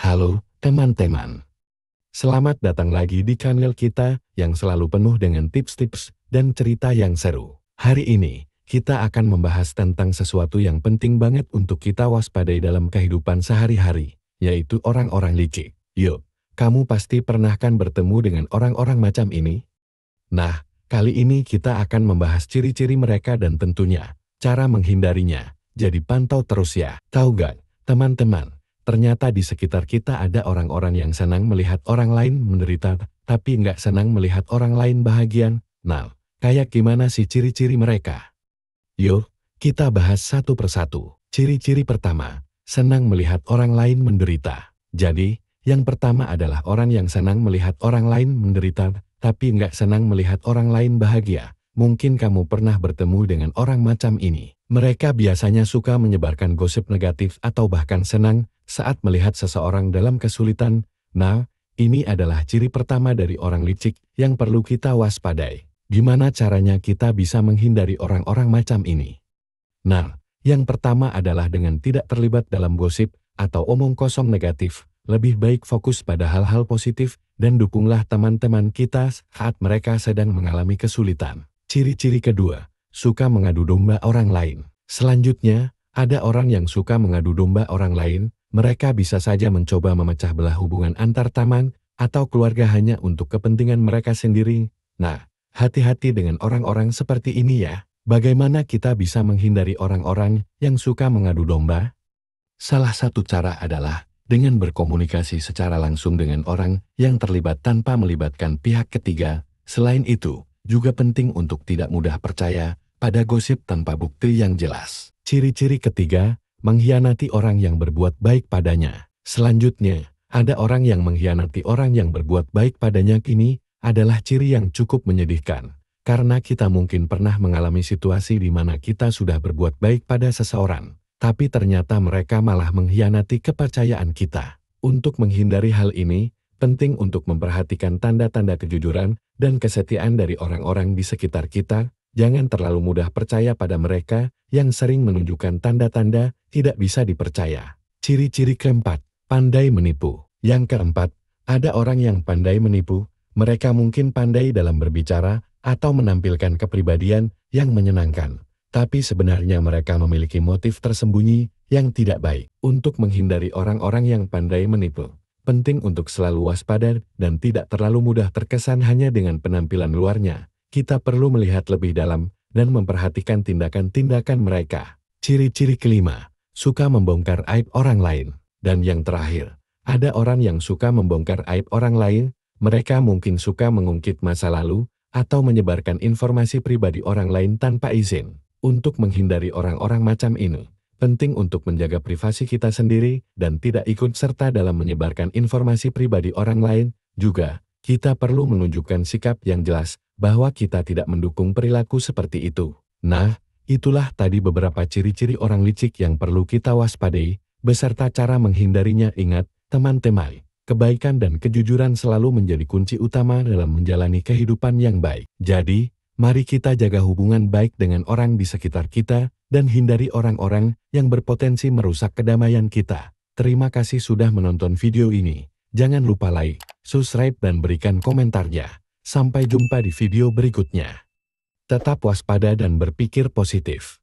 Halo, teman-teman. Selamat datang lagi di channel kita yang selalu penuh dengan tips-tips dan cerita yang seru. Hari ini, kita akan membahas tentang sesuatu yang penting banget untuk kita waspadai dalam kehidupan sehari-hari, yaitu orang-orang licik. Yuk, kamu pasti pernah kan bertemu dengan orang-orang macam ini? Nah, kali ini kita akan membahas ciri-ciri mereka dan tentunya, cara menghindarinya. Jadi pantau terus ya. Tahu gak, teman-teman, Ternyata di sekitar kita ada orang-orang yang senang melihat orang lain menderita, tapi nggak senang melihat orang lain bahagia. Nah, kayak gimana sih ciri-ciri mereka? Yuk, kita bahas satu persatu. Ciri-ciri pertama, senang melihat orang lain menderita. Jadi, yang pertama adalah orang yang senang melihat orang lain menderita, tapi nggak senang melihat orang lain bahagia. Mungkin kamu pernah bertemu dengan orang macam ini. Mereka biasanya suka menyebarkan gosip negatif atau bahkan senang saat melihat seseorang dalam kesulitan, nah, ini adalah ciri pertama dari orang licik yang perlu kita waspadai. Gimana caranya kita bisa menghindari orang-orang macam ini? Nah, yang pertama adalah dengan tidak terlibat dalam gosip atau omong kosong negatif. Lebih baik fokus pada hal-hal positif dan dukunglah teman-teman kita saat mereka sedang mengalami kesulitan. Ciri-ciri kedua, suka mengadu domba orang lain. Selanjutnya, ada orang yang suka mengadu domba orang lain, mereka bisa saja mencoba memecah belah hubungan antar taman atau keluarga hanya untuk kepentingan mereka sendiri. Nah, hati-hati dengan orang-orang seperti ini ya. Bagaimana kita bisa menghindari orang-orang yang suka mengadu domba? Salah satu cara adalah dengan berkomunikasi secara langsung dengan orang yang terlibat tanpa melibatkan pihak ketiga. Selain itu, juga penting untuk tidak mudah percaya pada gosip tanpa bukti yang jelas. Ciri-ciri ketiga, mengkhianati orang yang berbuat baik padanya. Selanjutnya, ada orang yang mengkhianati orang yang berbuat baik padanya kini adalah ciri yang cukup menyedihkan. Karena kita mungkin pernah mengalami situasi di mana kita sudah berbuat baik pada seseorang, tapi ternyata mereka malah mengkhianati kepercayaan kita. Untuk menghindari hal ini, penting untuk memperhatikan tanda-tanda kejujuran dan kesetiaan dari orang-orang di sekitar kita. Jangan terlalu mudah percaya pada mereka yang sering menunjukkan tanda-tanda tidak bisa dipercaya. Ciri-ciri keempat, pandai menipu. Yang keempat, ada orang yang pandai menipu, mereka mungkin pandai dalam berbicara atau menampilkan kepribadian yang menyenangkan. Tapi sebenarnya mereka memiliki motif tersembunyi yang tidak baik. Untuk menghindari orang-orang yang pandai menipu, penting untuk selalu waspada dan tidak terlalu mudah terkesan hanya dengan penampilan luarnya. Kita perlu melihat lebih dalam dan memperhatikan tindakan-tindakan mereka. Ciri-ciri kelima, suka membongkar aib orang lain. Dan yang terakhir, ada orang yang suka membongkar aib orang lain, mereka mungkin suka mengungkit masa lalu, atau menyebarkan informasi pribadi orang lain tanpa izin. Untuk menghindari orang-orang macam ini, penting untuk menjaga privasi kita sendiri dan tidak ikut serta dalam menyebarkan informasi pribadi orang lain. Juga, kita perlu menunjukkan sikap yang jelas bahwa kita tidak mendukung perilaku seperti itu. Nah, Itulah tadi beberapa ciri-ciri orang licik yang perlu kita waspadai, beserta cara menghindarinya. Ingat, teman-teman, kebaikan dan kejujuran selalu menjadi kunci utama dalam menjalani kehidupan yang baik. Jadi, mari kita jaga hubungan baik dengan orang di sekitar kita dan hindari orang-orang yang berpotensi merusak kedamaian kita. Terima kasih sudah menonton video ini. Jangan lupa like, subscribe, dan berikan komentarnya. Sampai jumpa di video berikutnya tetap waspada dan berpikir positif.